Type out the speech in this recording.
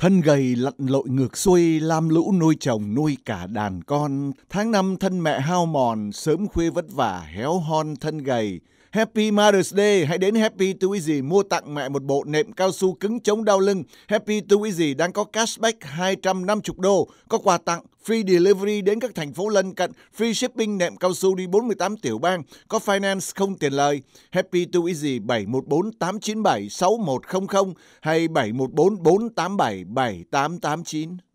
Thân gầy lặn lội ngược xuôi, lam lũ nuôi chồng nuôi cả đàn con. Tháng năm thân mẹ hao mòn, sớm khuya vất vả, héo hon thân gầy. Happy Mother's Day, hãy đến Happy Too Easy mua tặng mẹ một bộ nệm cao su cứng chống đau lưng. Happy Too Easy đang có cashback 250 đô, có quà tặng free delivery đến các thành phố lân cận, free shipping nệm cao su đi 48 tiểu bang, có finance không tiền lời. Happy to Easy 714 897 6100 hay 714 487 7889.